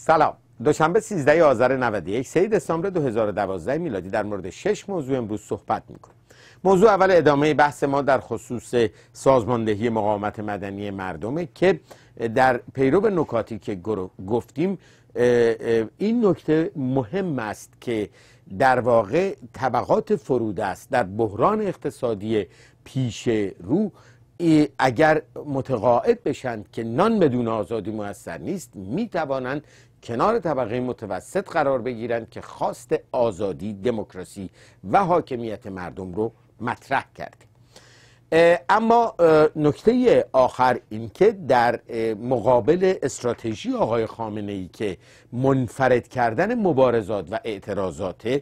سلام دوشنبه 13 آذر 91 سید دسامبر 2012 میلادی در مورد شش موضوع امروز صحبت میکنیم موضوع اول ادامه بحث ما در خصوص سازماندهی مقاومت مدنی مردمه که در پیرو به نکاتی که گفتیم این نکته مهم است که در واقع طبقات فرود است در بحران اقتصادی پیش رو اگر متقاعد بشند که نان بدون آزادی موثر نیست می توانند کنار طبقه متوسط قرار بگیرند که خواست آزادی دموکراسی و حاکمیت مردم رو مطرح کرد. اما نکته آخر اینکه در مقابل استراتژی آقای خامنه ای که منفرد کردن مبارزات و اعتراضات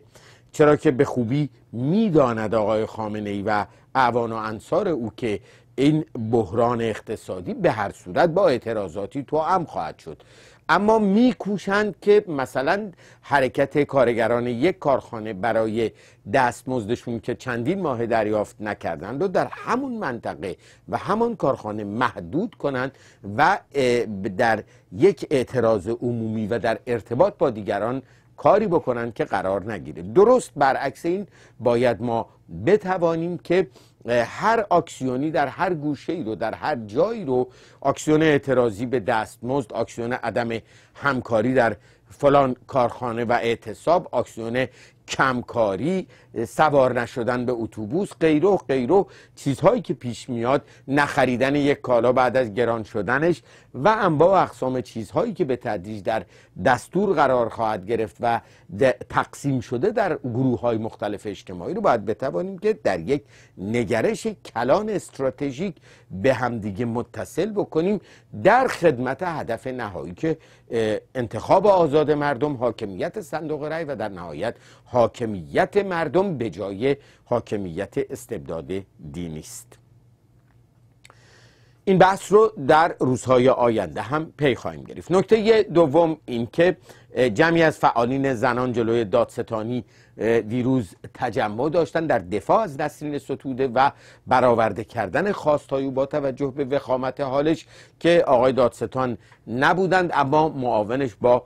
چرا که به خوبی میداند آقای خامنه ای و اعوان و انصار او که این بحران اقتصادی به هر صورت با اعتراضاتی تو هم خواهد شد اما میکوشند که مثلا حرکت کارگران یک کارخانه برای دستمزدشون که چندین ماه دریافت نکردند رو در همون منطقه و همان کارخانه محدود کنند و در یک اعتراض عمومی و در ارتباط با دیگران کاری بکنن که قرار نگیره درست برعکس این باید ما بتوانیم که هر آکسیونی در هر گوشه ای رو در هر جایی رو آکسیون اعتراضی به دست مزد آکسیون عدم همکاری در فلان کارخانه و اعتصاب آکسیون کمکاری سوار نشدن به اتوبوس غیره و چیزهایی که پیش میاد نخریدن یک کالا بعد از گران شدنش و انواع اقسام چیزهایی که به تدریج در دستور قرار خواهد گرفت و تقسیم شده در گروه های مختلف اجتماعی رو باید بتوانیم که در یک نگرش کلان استراتژیک به همدیگه متصل بکنیم در خدمت هدف نهایی که انتخاب آزاد مردم حاکمیت صندوق رای و در نهایت حاکمیت مردم به جای حاکمیت استبداد دینی است این بحث رو در روزهای آینده هم پی خواهیم گرفت نکته دوم اینکه جمعی از فعالین زنان جلوی دادستانی دیروز تجمع داشتن در دفاع از نسرین ستوده و برآورده کردن خواستهای با توجه به وخامت حالش که آقای دادستان نبودند اما معاونش با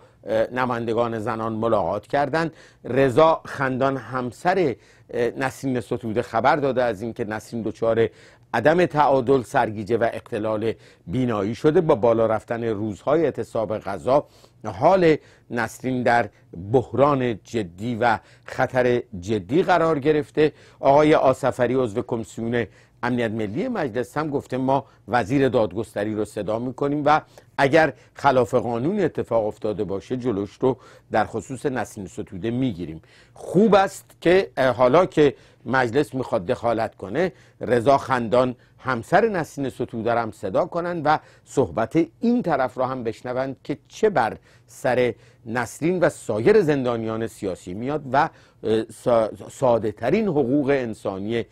نمایندگان زنان ملاقات کردند رضا خندان همسر نسیم ستوده خبر داده از اینکه نسیم دچار عدم تعادل سرگیجه و اختلال بینایی شده با بالا رفتن روزهای اعتصاب غذا حال نسرین در بحران جدی و خطر جدی قرار گرفته آقای آسفری عضو کمیسیون امنیت ملی مجلس هم گفته ما وزیر دادگستری رو صدا میکنیم و اگر خلاف قانون اتفاق افتاده باشه جلوش رو در خصوص نسیم ستوده میگیریم خوب است که حالا که مجلس میخواد دخالت کنه رضا خندان همسر نصرین ستودرم صدا کنند و صحبت این طرف را هم بشنوند که چه بر سر نسرین و سایر زندانیان سیاسی میاد و ساده ترین حقوق انسانی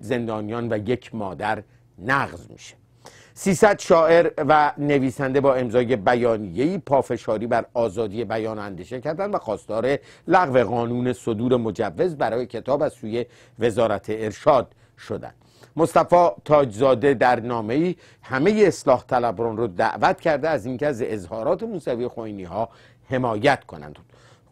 زندانیان و یک مادر نقض میشه 300 شاعر و نویسنده با امضای بیانیه‌ای پافشاری بر آزادی بیان اندیشه کردند و خواستار لغو قانون صدور مجوز برای کتاب از سوی وزارت ارشاد شدند مصطفی تاجزاده در نامه ای همه اصلاح طلبان رو دعوت کرده از اینکه از اظهارات موسوی خوینی ها حمایت کنند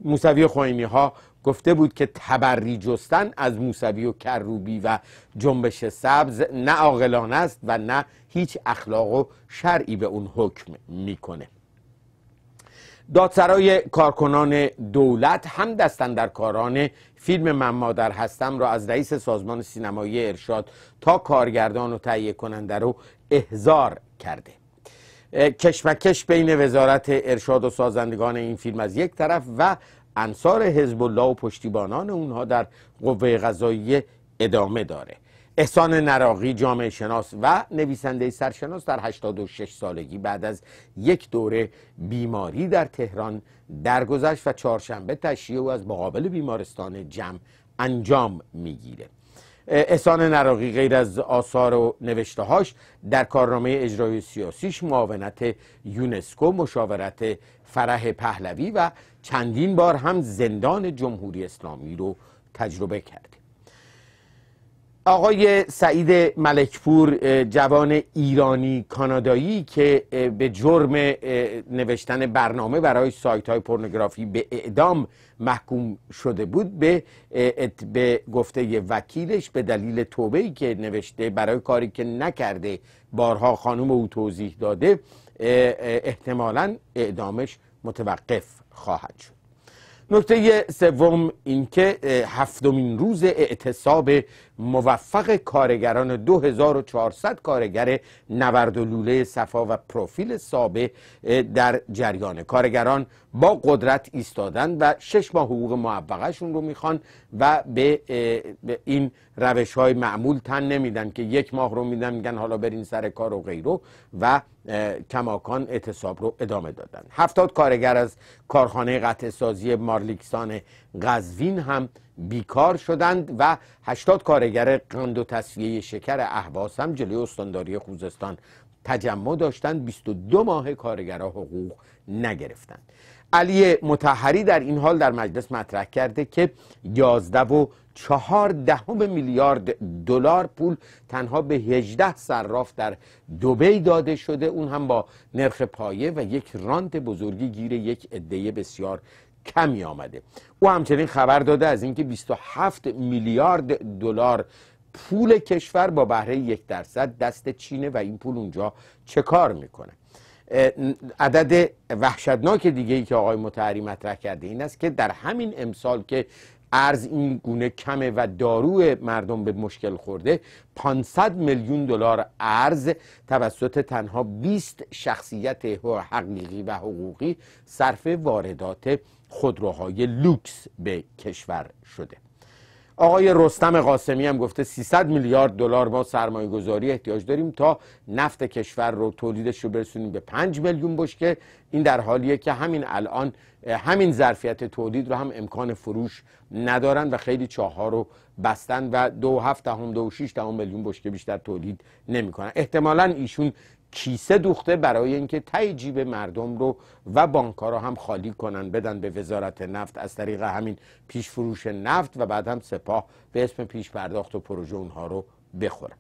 موسوی خوینی ها گفته بود که تبری جستن از موسوی و کروبی و جنبش سبز نه عاقلانه است و نه هیچ اخلاق و شرعی به اون حکم میکنه دادسرای کارکنان دولت هم دستن در کاران فیلم من مادر هستم را از رئیس سازمان سینمایی ارشاد تا کارگردان و تهیه کننده رو احضار کرده کشمکش بین وزارت ارشاد و سازندگان این فیلم از یک طرف و انصار حزب الله و پشتیبانان اونها در قوه قضاییه ادامه داره احسان نراقی جامعه شناس و نویسنده سرشناس در 86 سالگی بعد از یک دوره بیماری در تهران درگذشت و چهارشنبه تشییع او از مقابل بیمارستان جمع انجام میگیره احسان نراقی غیر از آثار و نوشته در کارنامه اجرای سیاسیش معاونت یونسکو مشاورت فرح پهلوی و چندین بار هم زندان جمهوری اسلامی رو تجربه کرد آقای سعید ملکپور جوان ایرانی کانادایی که به جرم نوشتن برنامه برای سایت های پورنوگرافی به اعدام محکوم شده بود به, به گفته وکیلش به دلیل توبه که نوشته برای کاری که نکرده بارها خانم او توضیح داده احتمالا اعدامش متوقف خواهد شد نکته سوم اینکه هفتمین روز اعتصاب موفق کارگران 2400 کارگر نورد و لوله صفا و پروفیل سابه در جریان کارگران با قدرت ایستادن و شش ماه حقوق موفقشون رو میخوان و به این روش های معمول تن نمیدن که یک ماه رو میدن میگن حالا برین سر کار و غیرو و کماکان اعتصاب رو ادامه دادن هفتاد کارگر از کارخانه قطع سازی مارلیکسان قزوین هم بیکار شدند و هشتاد کارگر قند و تصفیه شکر اهواز هم جلوی استانداری خوزستان تجمع داشتند 22 ماه کارگرها حقوق نگرفتند علی متحری در این حال در مجلس مطرح کرده که 11 و چهار دهم میلیارد دلار پول تنها به 18 صراف در دبی داده شده اون هم با نرخ پایه و یک رانت بزرگی گیر یک عده بسیار کمی آمده او همچنین خبر داده از اینکه 27 میلیارد دلار پول کشور با بهره یک درصد دست چینه و این پول اونجا چه کار میکنه عدد وحشتناک دیگه ای که آقای متحری مطرح کرده این است که در همین امسال که ارز این گونه کمه و دارو مردم به مشکل خورده 500 میلیون دلار ارز توسط تنها 20 شخصیت حقیقی و حقوقی صرف واردات خودروهای لوکس به کشور شده آقای رستم قاسمی هم گفته 300 میلیارد دلار ما سرمایه گذاری احتیاج داریم تا نفت کشور رو تولیدش رو برسونیم به 5 میلیون بشکه این در حالیه که همین الان همین ظرفیت تولید رو هم امکان فروش ندارن و خیلی چهار رو بستن و دو هفت هم دو شیش دهم میلیون بشکه بیشتر تولید نمیکنن احتمالا ایشون کیسه دوخته برای اینکه تای جیب مردم رو و بانک رو هم خالی کنن بدن به وزارت نفت از طریق همین پیش فروش نفت و بعد هم سپاه به اسم پیش پرداخت و پروژه اونها رو بخورن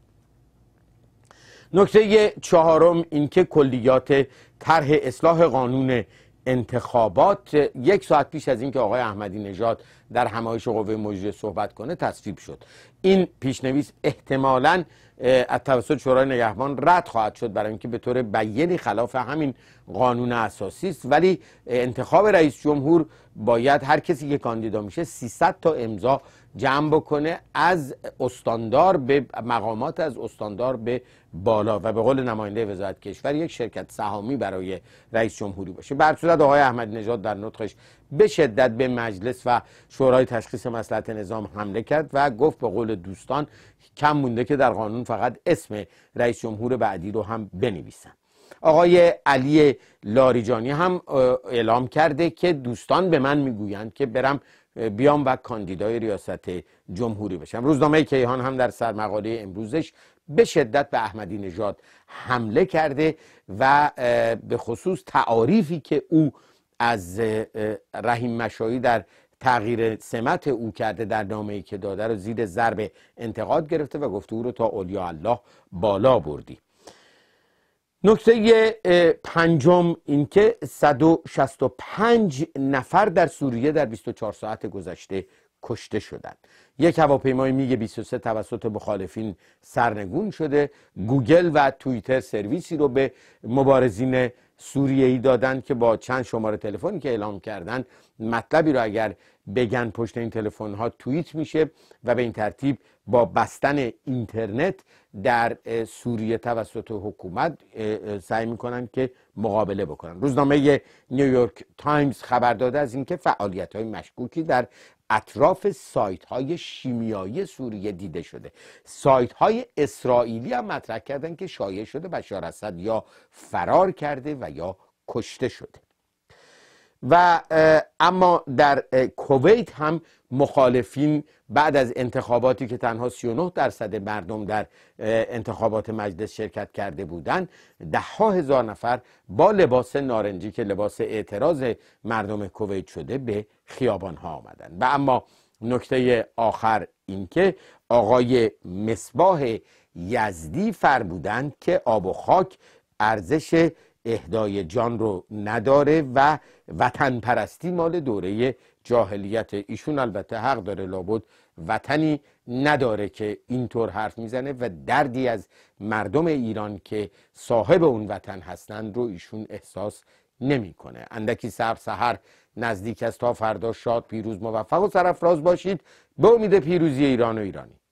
نکته چهارم اینکه کلیات طرح اصلاح قانون انتخابات یک ساعت پیش از اینکه آقای احمدی نژاد در همایش قوه مجریه صحبت کنه تصویب شد این پیشنویس احتمالاً از توسط شورای نگهبان رد خواهد شد برای اینکه به طور بیانی خلاف همین قانون اساسی است ولی انتخاب رئیس جمهور باید هر کسی که کاندیدا میشه 300 تا امضا جمع بکنه از استاندار به مقامات از استاندار به بالا و به قول نماینده وزارت کشور یک شرکت سهامی برای رئیس جمهوری باشه بر صورت آقای احمد نژاد در نطقش به شدت به مجلس و شورای تشخیص مسلحت نظام حمله کرد و گفت به قول دوستان کم مونده که در قانون فقط اسم رئیس جمهور بعدی رو هم بنویسن آقای علی لاریجانی هم اعلام کرده که دوستان به من میگویند که برم بیام و کاندیدای ریاست جمهوری بشم روزنامه کیهان هم در سرمقاله امروزش به شدت به احمدی نژاد حمله کرده و به خصوص تعاریفی که او از رحیم مشایی در تغییر سمت او کرده در نامه ای که داده رو زیر ضرب انتقاد گرفته و گفته او رو تا اولیا الله بالا بردی نکته پنجم اینکه 165 نفر در سوریه در 24 ساعت گذشته کشته شدند یک هواپیمای میگه 23 توسط مخالفین سرنگون شده گوگل و توییتر سرویسی رو به مبارزین سوریه دادن که با چند شماره تلفنی که اعلام کردن مطلبی رو اگر بگن پشت این تلفن ها توییت میشه و به این ترتیب با بستن اینترنت در سوریه توسط حکومت سعی میکنن که مقابله بکنن روزنامه نیویورک تایمز خبر داده از اینکه فعالیت های مشکوکی در اطراف سایت های شیمیایی سوریه دیده شده سایت های اسرائیلی هم مطرح کردن که شایع شده بشار اسد یا فرار کرده و یا کشته شده و اما در کویت هم مخالفین بعد از انتخاباتی که تنها 39 درصد مردم در انتخابات مجلس شرکت کرده بودند ده ها هزار نفر با لباس نارنجی که لباس اعتراض مردم کویت شده به خیابان ها آمدند و اما نکته آخر اینکه آقای مصباح یزدی فر بودند که آب و خاک ارزش اهدای جان رو نداره و وطن پرستی مال دوره جاهلیت ایشون البته حق داره لابد وطنی نداره که اینطور حرف میزنه و دردی از مردم ایران که صاحب اون وطن هستند رو ایشون احساس نمیکنه اندکی سر سحر نزدیک است تا فردا شاد پیروز موفق و سرفراز باشید به امید پیروزی ایران و ایرانی